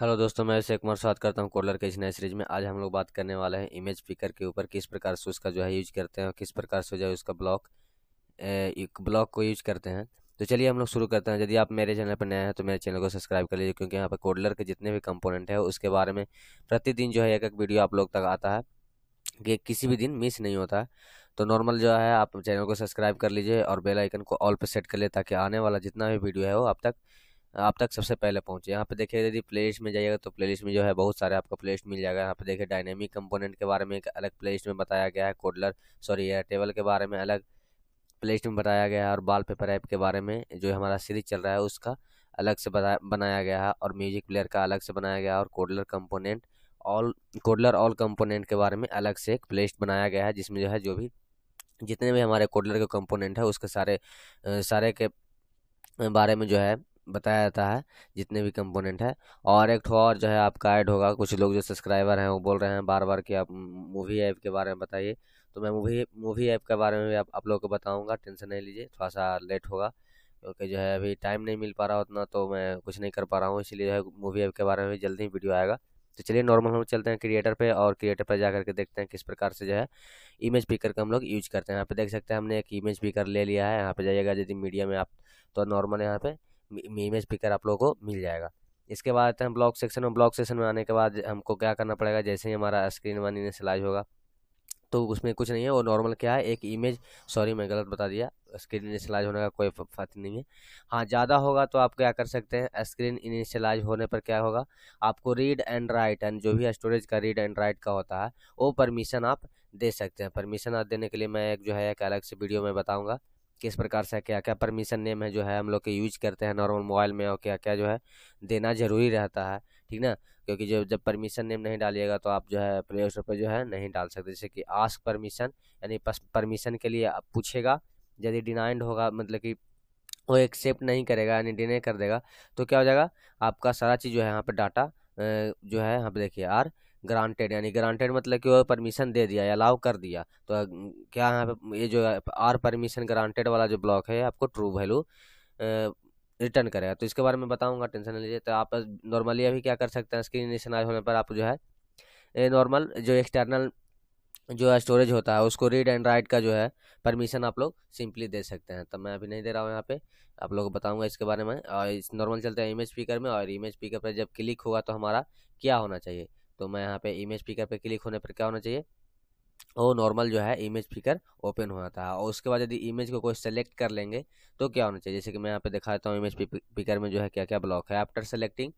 hello दोस्तों मैं इसे कुमार स्वाद स्वागत करता हूँ कोलर के इस नए सीरीज में आज हम लोग बात करने वाले हैं इमेज पिकर के ऊपर किस प्रकार से उसका जो है यूज करते हैं और किस प्रकार से जो है उसका ब्लॉक एक ब्लॉक को यूज करते हैं तो चलिए हम लोग शुरू करते हैं यदि आप मेरे चैनल पर नए हैं तो मेरे चैनल को सब्सक्राइब कर लीजिए क्योंकि यहाँ पर कोडलर के जितने भी कंपोनेंट है उसके बारे में प्रतिदिन जो है एक एक वीडियो आप लोग तक आता है कि किसी भी दिन मिस नहीं होता है तो नॉर्मल जो है आप चैनल को सब्सक्राइब कर लीजिए और बेल आइकन को ऑल पर सेट कर लिए ताकि आने वाला जितना भी वीडियो है वो आप तक आप तक सबसे पहले पहुँचे यहाँ पे देखिए यदि प्लेलिस्ट में जाइएगा तो प्लेलिस्ट में जो है बहुत सारे आपको प्लेलिस्ट मिल जाएगा यहाँ पे देखिए डायनेमिक कंपोनेंट के बारे में एक अलग प्लेलिस्ट में बताया गया है कोडलर सॉरी एयर टेबल के बारे में अलग प्लेलिस्ट में बताया गया है और वाल पेपर ऐप के बारे में जो हमारा सीरीज चल रहा है उसका अलग से बनाया गया है और म्यूजिक प्लेयर का अलग से बनाया गया है और Kodular component all Kodular all component के बारे में अलग से एक प्लेलिस्ट बनाया गया है जिसमें जो है जो भी जितने भी हमारे कोडलर के कंपोनेंट है उसके सारे सारे के बारे में जो है बताया जाता है जितने भी कंपोनेंट है और एक और जो है आपका ऐड होगा कुछ लोग जो सब्सक्राइबर हैं वो बोल रहे हैं बार बार कि आप मूवी ऐप के बारे में बताइए तो मैं मूवी मूवी ऐप के बारे में भी आप, आप लोग को बताऊँगा टेंशन नहीं लीजिए थोड़ा सा लेट होगा क्योंकि जो है अभी टाइम नहीं मिल पा रहा उतना तो मैं कुछ नहीं कर पा रहा हूँ इसलिए जो है मूवी ऐप के बारे में भी जल्दी ही वीडियो आएगा तो चलिए नॉर्मल हम चलते हैं क्रिएटर पे और क्रिएटर पर जा करके देखते हैं किस प्रकार से जो है इमेज पिकर का हम लोग यूज करते हैं यहाँ पे देख सकते हैं हमने एक इमेज पिकर ले लिया है यहाँ पे जाइएगा यदि मीडिया में आप तो नॉर्मल यहाँ पे इमेज पिकर आप लोगों को मिल जाएगा इसके बाद आते हैं ब्लॉक सेक्शन में ब्लॉक सेक्शन में आने के बाद हमको क्या करना पड़ेगा जैसे ही हमारा स्क्रीन वन इनिशलाइज होगा तो उसमें कुछ नहीं है वो नॉर्मल क्या है एक इमेज सॉरी मैं गलत बता दिया स्क्रीन इनिशलाइज होने का कोई फर्क नहीं है हाँ ज़्यादा होगा तो आप क्या कर सकते हैं स्क्रीन इनिशलाइज होने पर क्या होगा आपको रीड एंड राइट एंड जो भी स्टोरेज का रीड एंड राइट का होता है वो परमिशन आप दे सकते हैं परमिशन आप देने के लिए मैं एक जो है एक अलग से वीडियो में बताऊँगा किस प्रकार से क्या क्या परमिशन नेम है जो है हम लोग के यूज करते हैं नॉर्मल मोबाइल में और क्या क्या जो है देना ज़रूरी रहता है ठीक ना क्योंकि जो जब परमिशन नेम नहीं डालिएगा तो आप जो है प्ले स्टोर पर जो है नहीं डाल सकते जैसे कि आस्क परमिशन यानी परमिशन के लिए आप पूछेगा यदि डिनाइंड होगा मतलब कि वो एक्सेप्ट नहीं करेगा यानी डिने कर देगा तो क्या हो जाएगा आपका सारा चीज़ जो है यहाँ पर डाटा जो है यहाँ पर देखिए आर ग्रांटेड यानी ग्रांटेड मतलब कि वो परमिशन दे दिया या अलाउ कर दिया तो क्या यहाँ पे ये जो आर परमिशन ग्रांटेड वाला जो ब्लॉक है आपको ट्रू वैल्यू रिटर्न करेगा तो इसके बारे में बताऊंगा टेंशन नहीं लीजिए तो आप नॉर्मली अभी क्या कर सकते हैं स्क्रीन आज होने पर आप जो है नॉर्मल जो एक्सटर्नल जो है स्टोरेज होता है उसको रीड एंड राइट का जो है परमिशन आप लोग सिंपली दे सकते हैं तो मैं अभी नहीं दे रहा हूँ यहाँ पे आप लोग को बताऊँगा इसके बारे में और इस नॉर्मल चलते हैं इमेज स्पीकर में और इमेज स्पीकर पर जब क्लिक होगा तो हमारा क्या होना चाहिए तो मैं यहाँ पे इमेज पिकर पे क्लिक होने पर क्या होना चाहिए वो नॉर्मल जो है इमेज पिकर ओपन होना था और उसके बाद यदि इमेज को कोई सेलेक्ट कर लेंगे तो क्या होना चाहिए जैसे कि मैं यहाँ पे दिखाता हूँ इमेज पिकर में जो है क्या क्या ब्लॉक है after selecting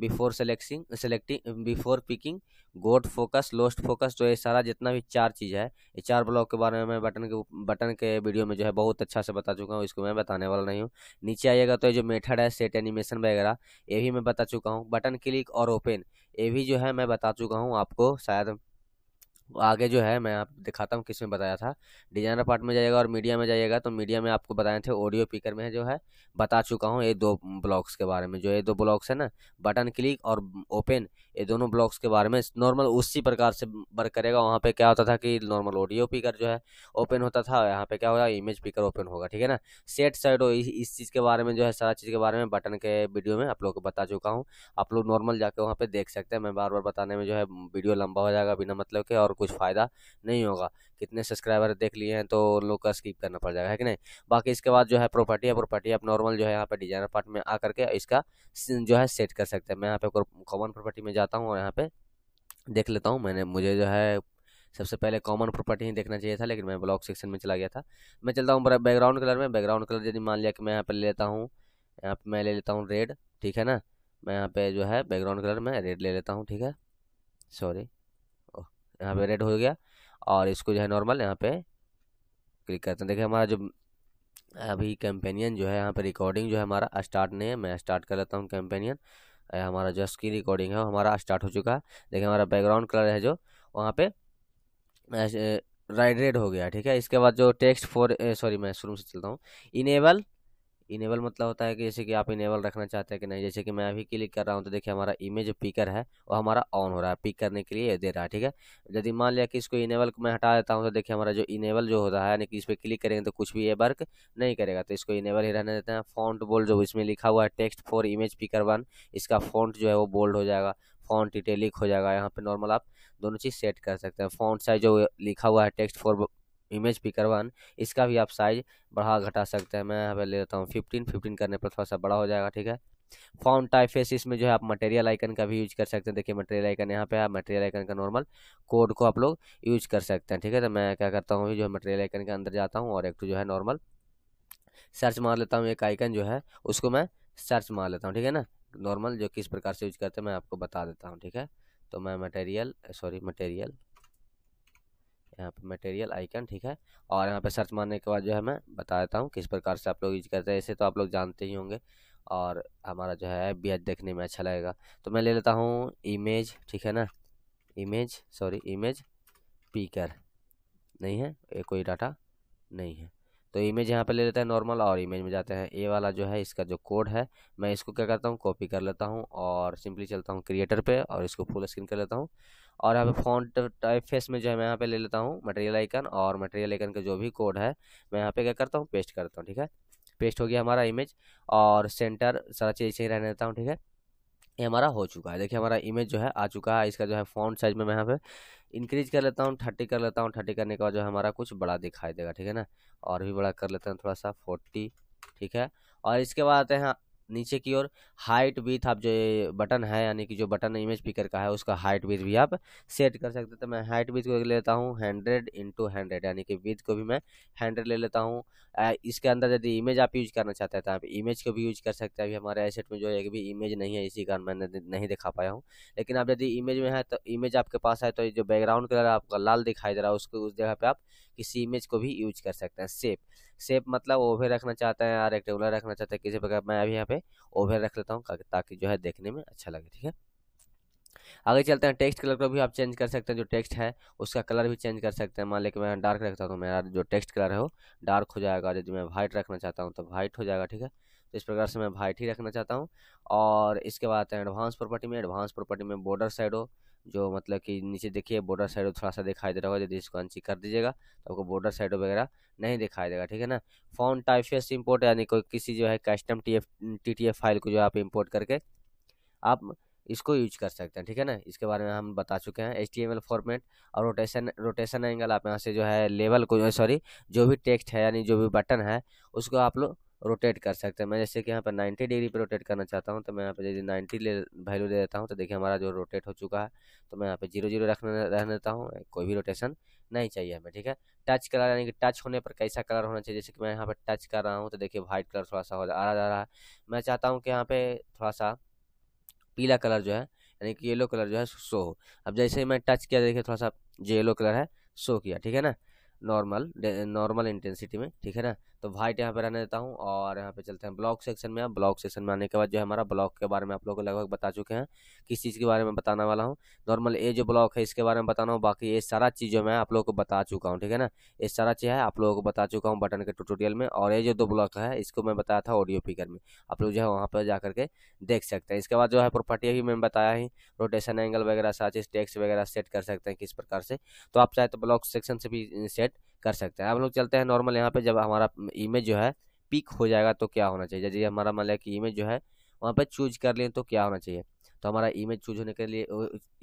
before selecting selecting before picking got focus lost focus जो ये सारा जितना भी चार चीज़ है ये चार ब्लॉक के बारे में मैं बटन के बटन के वीडियो में जो है बहुत अच्छा से बता चुका हूँ इसको मैं बताने वाला नहीं हूँ नीचे आइएगा तो ये जो मेथड है सेट एनिमेशन वगैरह ये भी मैं बता चुका हूँ बटन क्लिक और ओपन ये भी जो है मैं बता चुका हूँ आपको शायद आगे जो है मैं आप दिखाता हूँ किस में बताया था डिजाइनर पार्ट में जाइएगा और मीडिया में जाइएगा तो मीडिया में आपको बताए थे ऑडियो पिकर में जो है बता चुका हूँ ये दो ब्लॉक्स के बारे में जो ये दो ब्लॉक्स है ना बटन क्लिक और ओपन ये दोनों ब्लॉक्स के बारे में नॉर्मल उसी प्रकार से वर्क करेगा वहाँ पर क्या होता था कि नॉर्मल ऑडियो पिकर जो है ओपन होता था यहाँ पर क्या होगा इमेज पिकर ओपन होगा ठीक है ना सेट साइड और इस चीज़ के बारे में जो है सारा चीज़ के बारे में बटन के वीडियो में आप लोग को बता चुका हूँ आप लोग नॉर्मल जाके वहाँ पर देख सकते हैं मैं बार बार बताने में जो है वीडियो लंबा हो जाएगा बिना मतलब के और कुछ फ़ायदा नहीं होगा कितने सब्सक्राइबर देख लिए हैं तो उन लोग का स्किप करना पड़ जाएगा है कि नहीं बाकी इसके बाद जो है प्रॉपर्टी है प्रॉपर्टी आप नॉर्मल जो है यहाँ पर डिजाइनर पार्ट में आ करके इसका जो है सेट कर सकते हैं मैं यहाँ पे कॉमन प्रॉपर्टी में जाता हूँ और यहाँ पे देख लेता हूँ मैंने मुझे जो है सबसे पहले कॉमन प्रॉपर्टी ही देखना चाहिए था लेकिन मैं ब्लॉक सेक्शन में चला गया था मैं चलता हूँ बैकग्राउंड कलर में बैकग्राउंड कलर यदि मान लिया कि मैं यहाँ पर ले लेता हूँ यहाँ पर मैं ले लेता हूँ रेड ठीक है ना मैं यहाँ पे जो है बैकग्राउंड कलर में रेड ले लेता हूँ ठीक है सॉरी यहाँ पे रेड हो गया और इसको जो है नॉर्मल यहाँ पे क्लिक करते हैं देखिए हमारा जो अभी कैंपेनियन जो है यहाँ पे रिकॉर्डिंग जो है हमारा स्टार्ट नहीं है मैं स्टार्ट कर लेता हूँ कैंपेनियन हमारा जो इसकी रिकॉर्डिंग है हमारा स्टार्ट हो चुका है देखिए हमारा बैकग्राउंड कलर है जो वहाँ पे राइड रेड हो गया ठीक है इसके बाद जो टेक्स्ट फॉर सॉरी मैं शुरू से चलता हूँ इनेबल इनेबल मतलब होता है कि जैसे कि आप इनेबल रखना चाहते हैं कि नहीं जैसे कि मैं अभी क्लिक कर रहा हूँ तो देखिए हमारा इमेज पिकर है वो हमारा ऑन हो रहा है पिक करने के लिए दे रहा है ठीक है यदि मान लिया कि इसको इनेबल मैं हटा देता हूँ तो देखिए हमारा जो इनेबल जो होता है यानी कि इस पर क्लिक करेंगे तो कुछ भी ये वर्क नहीं करेगा तो इसको इनेबल ही रहने देते हैं फॉन्ट बोल्ड जो इसमें लिखा हुआ है text for image picker one इसका फॉन्ट जो है वो बोल्ड हो जाएगा फॉन्ट डिटेलिक हो जाएगा यहाँ पर नॉर्मल आप दोनों चीज़ सेट कर सकते हैं फॉन्ट साइज जो लिखा हुआ है text for image picker one इसका भी आप साइज बढ़ा घटा सकते हैं मैं यहाँ पे ले लेता हूँ फिफ्टीन फिफ्टीन करने पर थोड़ा सा बड़ा हो जाएगा ठीक है फॉर्म टाइप फेस इसमें जो है आप मटेरियल आइकन का भी यूज कर सकते हैं देखिए मटेरियल आइकन यहाँ पे आप मटेरियल आइकन का नॉर्मल कोड को आप लोग यूज कर सकते हैं ठीक है तो मैं क्या करता हूँ जो है मटेरियल आइकन के अंदर जाता हूँ और एक तो जो है नॉर्मल सर्च मार लेता हूँ एक आइकन जो है उसको मैं सर्च मार लेता हूँ ठीक है ना नॉर्मल जो किस प्रकार से यूज करते हैं मैं आपको बता देता हूँ ठीक है तो मैं मटेरियल सॉरी मटेरियल यहाँ पे मटेरियल आइकन ठीक है और यहाँ पे सर्च मारने के बाद जो है मैं बता देता हूँ किस प्रकार से आप लोग यूज करते हैं ऐसे तो आप लोग जानते ही होंगे और हमारा जो है एच देखने में अच्छा लगेगा तो मैं ले लेता हूँ इमेज ठीक है ना इमेज सॉरी इमेज पीकर नहीं है ये कोई डाटा नहीं है तो इमेज यहाँ पे ले लेते हैं नॉर्मल और इमेज में जाते हैं ए वाला जो है इसका जो कोड है मैं इसको क्या करता हूँ कॉपी कर लेता हूँ और सिंपली चलता हूँ क्रिएटर पे और इसको फुल स्क्रीन कर लेता हूँ और यहाँ पे फॉन्ट टाइप फेस में जो है मैं यहाँ पे ले लेता हूँ मटेरियल आइकन और मटेरियल आइकन का जो भी कोड है मैं यहाँ पर क्या करता हूँ पेस्ट करता हूँ ठीक है पेस्ट हो गया हमारा इमेज और सेंटर सारा चीज़ ऐसे ही रहने देता हूँ ठीक है ये हमारा हो चुका है देखिए हमारा इमेज जो है आ चुका है इसका जो है फॉन्ट साइज में मैं यहाँ पे इंक्रीज कर लेता हूँ थर्टी कर लेता हूँ थर्टी करने के बाद जो है हमारा कुछ बड़ा दिखाई देगा ठीक है ना और भी बड़ा कर लेते हैं थोड़ा सा फोर्टी ठीक है और इसके बाद आते हैं हाँ, नीचे की ओर हाइट विथ आप जो बटन है यानी कि जो बटन इमेज पिकर का है उसका हाइट विथ भी आप सेट कर सकते हैं तो मैं हाइट विथ को ले लेता हूँ हंड्रेड इंटू हंड्रेड यानी कि विथ को भी मैं हंड्रेड ले लेता हूँ इसके अंदर यदि इमेज आप यूज करना चाहते हैं तो आप इमेज को भी यूज कर सकते हैं अभी हमारे एसेट में जो है भी इमेज नहीं है इसी कारण मैंने नहीं दिखा पाया हूँ लेकिन आप यदि इमेज में है तो इमेज आपके पास है तो जो बैकग्राउंड कलर आपका लाल दिखाई दे रहा है उसको उस जगह पर आप किसी इमेज को भी यूज कर सकते हैं सेप सेप मतलब ओवर रखना चाहते हैं या रेक्टेगुलर रखना चाहते हैं किसी प्रकार मैं अभी यहाँ पे ओवर रख लेता हूँ ताकि जो है देखने में अच्छा लगे ठीक है आगे चलते हैं टेक्स्ट कलर को भी आप चेंज कर सकते हैं जो टेक्स्ट है उसका कलर भी चेंज कर सकते हैं मान लें कि मैं डार्क रखता हूँ तो मेरा जो टेक्स्ट कलर है वो डार्क हो जाएगा यदि मैं व्हाइट रखना चाहता हूँ तो वाइट हो जाएगा ठीक है तो इस प्रकार से मैं वाइट ही रखना चाहता हूँ और इसके बाद आते हैं एडवांस प्रॉपर्टी में एडवांस प्रॉपर्टी में बॉर्डर साइड हो जो मतलब कि नीचे देखिए बॉर्डर साइड थोड़ा सा दिखाई दे रहा होगा यदि इसको अनचिक कर दीजिएगा तो आपको बॉर्डर साइड वगैरह नहीं दिखाई देगा ठीक है ना फॉन्ट टाइप फेस इम्पोर्ट यानी कोई किसी जो है custom T F T T F file को जो आप इम्पोर्ट करके आप इसको यूज कर सकते हैं ठीक है ना इसके बारे में हम बता चुके हैं H T M L format और रोटेशन रोटेशन एंगल आप यहाँ से जो है लेवल को सॉरी जो भी टेक्स्ट है यानी जो भी बटन है उसको आप लोग रोटेट कर सकते हैं मैं जैसे कि यहाँ पर 90 डिग्री पर रोटेट करना चाहता हूँ तो मैं यहाँ पर यदि 90 ले वैल्यू दे देता हूँ तो देखिए हमारा जो रोटेट हो चुका है तो मैं यहाँ पे जीरो जीरो रखने रहने देता हूँ कोई भी रोटेशन नहीं चाहिए हमें ठीक है टच कलर यानी कि टच होने पर कैसा कलर होना चाहिए जैसे कि मैं यहाँ पर टच कर रहा हूँ तो देखिए वाइट कलर थोड़ा सा आ रहा है मैं चाहता हूँ कि यहाँ पर थोड़ा सा पीला कलर जो है यानी कि येलो कलर जो है शो हो अब जैसे मैं टच किया देखिए थोड़ा सा जो येलो कलर है शो किया ठीक है ना नॉर्मल नॉर्मल इंटेंसिटी में ठीक है ना तो वाइट यहाँ पे रहने देता हूँ और यहाँ पे चलते हैं ब्लॉक सेक्शन में ब्लॉक सेक्शन में आने के बाद जो है हमारा ब्लॉक के बारे में आप लोगों को लगभग बता चुके हैं किस चीज़ के बारे में बताने वाला हूँ नॉर्मल ए जो ब्लॉक है इसके बारे में बताना हूँ बाकी ये सारा चीज़ जो मैं आप लोगों को बता चुका हूँ ठीक है ना ये सारा चीज़ है आप लोगों को बता चुका हूँ बटन के टूटोरियल में और ये जो दो ब्लॉक है इसको मैं बताया था ऑडियो पिकर में आप लोग जो है वहाँ पर जा करके देख सकते हैं इसके बाद जो है प्रॉपर्टी भी मैंने बताया ही रोटेशन एंगल वगैरह सारा चीज़ टेक्स वगैरह सेट कर सकते हैं किस प्रकार से तो आप चाहे तो ब्लॉक सेक्शन से भी सेट कर सकते हैं अब लोग चलते हैं नॉर्मल यहाँ पे जब हमारा इमेज जो है पिक हो जाएगा तो क्या होना चाहिए जैसे हमारा मान लिया कि इमेज जो है वहाँ पर चूज कर लें तो क्या होना चाहिए तो हमारा इमेज चूज होने के लिए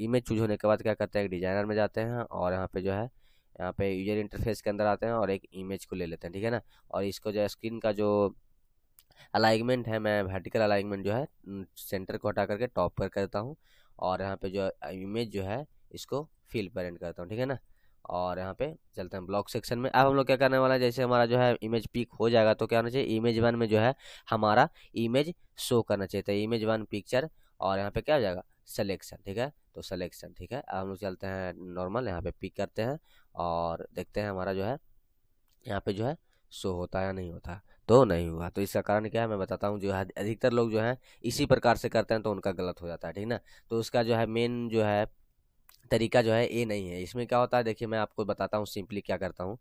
इमेज चूज होने के बाद क्या करते हैं डिजाइनर में जाते हैं और यहाँ पे जो है यहाँ पे यूजर इंटरफेस के अंदर आते हैं और एक इमेज को ले लेते हैं ठीक है ना और इसको जो स्क्रीन का जो अलाइनमेंट है मैं वर्टिकल अलाइनमेंट जो है सेंटर को हटा करके टॉप पर करता हूँ और यहाँ पे जो इमेज जो है इसको फिल पर एंड करता हूँ ठीक है ना और यहाँ पे चलते हैं ब्लॉक सेक्शन में अब हम लोग क्या करने वाला है जैसे हमारा जो है इमेज पिक हो जाएगा तो क्या होना चाहिए इमेज वन में जो है हमारा इमेज शो करना चाहिए तो इमेज वन पिक्चर और यहाँ पे क्या हो जाएगा सलेक्शन ठीक है तो सलेक्शन ठीक है अब हम लोग चलते हैं नॉर्मल यहाँ पे पिक करते हैं और देखते हैं हमारा जो है यहाँ पे जो है शो होता है या नहीं होता तो नहीं हुआ तो इसका कारण क्या है मैं बताता हूँ जो है अधिकतर लोग जो है इसी प्रकार से करते हैं तो उनका गलत हो जाता है ठीक ना तो उसका जो है मेन जो है तरीका जो है ये नहीं है इसमें क्या होता है देखिए मैं आपको बताता हूँ सिंपली क्या करता हूँ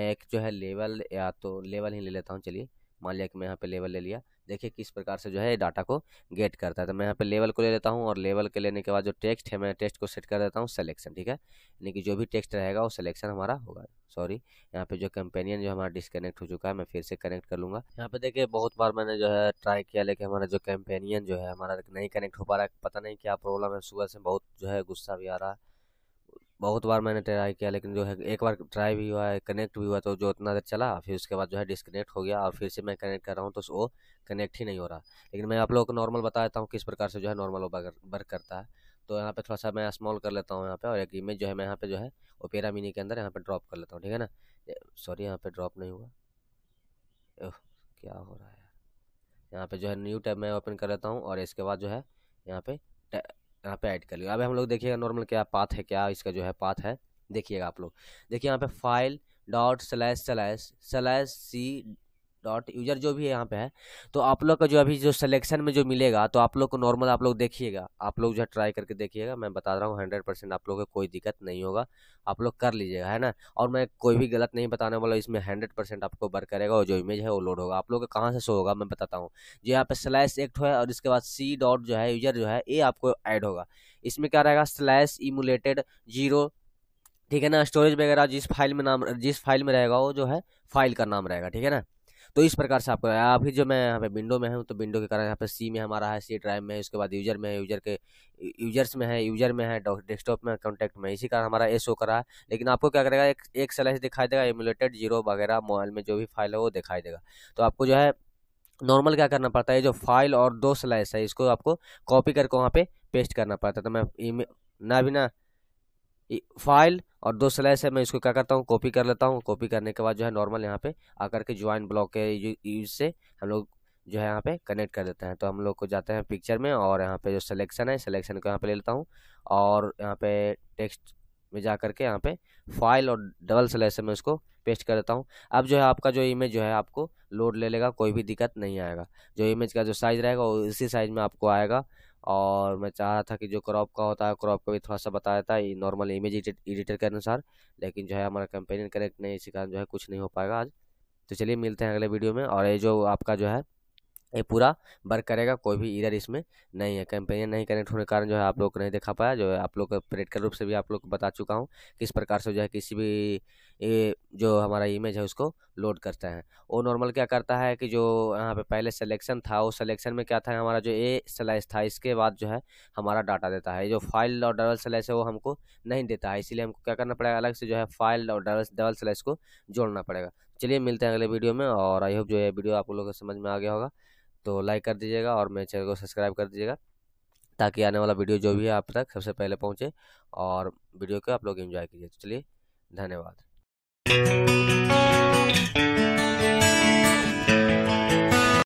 एक जो है लेवल या तो लेवल ही ले लेता हूँ चलिए मान लिया कि मैं यहाँ पे लेवल ले लिया देखिए किस प्रकार से जो है डाटा को गेट करता है तो मैं यहाँ पे लेवल को ले लेता हूँ और लेवल के लेने के बाद जो टेक्स्ट है मैं टेक्स्ट को सेट कर देता हूँ सिलेक्शन ठीक है यानी कि जो भी टेक्स्ट रहेगा वो सिलेक्शन हमारा होगा सॉरी यहाँ पे जो कंपेनियन जो हमारा डिसकनेक्ट हो चुका है मैं फिर से कनेक्ट कर लूँगा यहाँ पे देखिए बहुत बार मैंने जो है ट्राई किया लेकिन हमारा जो कंपेनियन जो है हमारा नहीं कनेक्ट हो पा रहा है पता नहीं क्या प्रॉब्लम है सुबह से बहुत जो है गुस्सा भी आ रहा है बहुत बार मैंने ट्राई किया लेकिन जो है एक बार ट्राई भी हुआ है कनेक्ट भी हुआ तो जो उतना देर चला फिर उसके बाद जो है डिसकनेक्ट हो गया और फिर से मैं कनेक्ट कर रहा हूँ तो वो कनेक्ट ही नहीं हो रहा लेकिन मैं आप लोगों को नॉर्मल बता देता हूँ किस प्रकार से जो है नॉर्मल वर्क करता है तो यहाँ पे थोड़ा सा मैं स्मॉल कर लेता हूँ यहाँ पे और एक इमेज जो है मैं यहाँ पे जो है ओपेरा मिनी के अंदर यहाँ पे ड्रॉप कर लेता हूँ ठीक है ना सॉरी यहाँ पे ड्रॉप नहीं हुआ ओह क्या हो रहा है यहाँ पे जो है न्यू टैब मैं ओपन कर लेता हूँ और इसके बाद जो है यहाँ पे यहाँ पे ऐड कर लिया अब हम लोग देखिएगा नॉर्मल क्या पाथ है क्या इसका जो है पाथ है देखिएगा आप लोग देखिए यहाँ पे file dot slash slash slash C dot user जो भी है यहाँ पे है तो आप लोग का जो अभी जो सिलेक्शन में जो मिलेगा तो आप लोग को नॉर्मल आप लोग देखिएगा आप लोग जो है ट्राई करके देखिएगा मैं बता रहा हूँ हंड्रेड परसेंट आप लोग को कोई दिक्कत नहीं होगा आप लोग कर लीजिएगा है ना और मैं कोई भी गलत नहीं बताने वाला इसमें हंड्रेड परसेंट आपको वर्क करेगा और जो इमेज है वो लोड होगा आप लोग का कहाँ से शो होगा मैं बताता हूँ जो यहाँ पे स्लैश एक्ट है और इसके बाद सी डॉट जो है यूजर जो है ये आपको ऐड होगा इसमें क्या रहेगा स्लैश इमुलेटेड जीरो ठीक है ना स्टोरेज वगैरह जिस फाइल में नाम जिस फाइल में रहेगा वो जो है फाइल का नाम रहेगा ठीक है ना तो इस प्रकार से आपको अभी जो मैं यहाँ पे विंडो में हूँ तो विंडो के कारण यहाँ पे सी में हमारा है सी ड्राइव में उसके बाद यूजर में है यूजर के यूजर्स में है यूजर में है डेस्कटॉप में कॉन्टैक्ट में इसी कारण हमारा ए शो करा है लेकिन आपको क्या करेगा एक एक सलाइस दिखाई देगा एमुलेटेड जीरो वगैरह मोबाइल में जो भी फाइल है वो दिखाई देगा तो आपको जो है नॉर्मल क्या करना पड़ता है जो फाइल और दो स्लाइस है इसको आपको कॉपी करके वहाँ पे पेस्ट करना पड़ता है तो मैं ना भी ना फाइल और दो स्लैश है मैं इसको क्या करता हूँ कॉपी कर लेता हूँ कॉपी करने के बाद जो है नॉर्मल यहाँ पे आकर के ज्वाइन ब्लॉक के यूज से हम लोग जो है यहाँ पे कनेक्ट कर देते हैं तो हम लोग को जाते हैं पिक्चर में और यहाँ पे जो सिलेक्शन है सिलेक्शन को यहाँ पे ले लेता हूँ और यहाँ पे टेक्स्ट में जा करके यहाँ पे फाइल और डबल स्लैश से मैं उसको पेस्ट कर देता हूँ अब जो है आपका जो इमेज जो है आपको लोड ले लेगा कोई भी दिक्कत नहीं आएगा जो इमेज का जो साइज़ रहेगा वो इसी साइज़ में आपको आएगा और मैं चाह रहा था कि जो क्रॉप का होता है क्रॉप का भी थोड़ा सा बताया था नॉर्मल इमेज एडिटर के अनुसार लेकिन जो है हमारा कंपेनियन कनेक्ट नहीं इसी कारण जो है कुछ नहीं हो पाएगा आज तो चलिए मिलते हैं अगले वीडियो में और ये जो आपका जो है ये पूरा वर्क करेगा कोई भी इधर इसमें नहीं है कैंपेनियन नहीं कनेक्ट होने के कारण जो है आप लोग को नहीं देखा पाया जो है आप लोग प्रैक्टिकल रूप से भी आप लोग को बता चुका हूँ किस प्रकार से जो है किसी भी ये जो हमारा इमेज है उसको लोड करता है वो नॉर्मल क्या करता है कि जो यहाँ पे पहले सिलेक्शन था वो सिलेक्शन में क्या था हमारा जो ए स्लाइस था इसके बाद जो है हमारा डाटा देता है जो फाइल और डबल स्लाइस है वो हमको नहीं देता है इसीलिए हमको क्या करना पड़ेगा अलग से जो है फाइल और डबल डबल स्लाइस को जोड़ना पड़ेगा चलिए मिलते हैं अगले वीडियो में और आई होप जो है वीडियो आप लोगों को समझ में आ गया होगा तो लाइक कर दीजिएगा और मेरे चैनल को सब्सक्राइब कर दीजिएगा ताकि आने वाला वीडियो जो भी है आप तक सबसे पहले पहुँचे और वीडियो को आप लोग इन्जॉय कीजिए तो चलिए धन्यवाद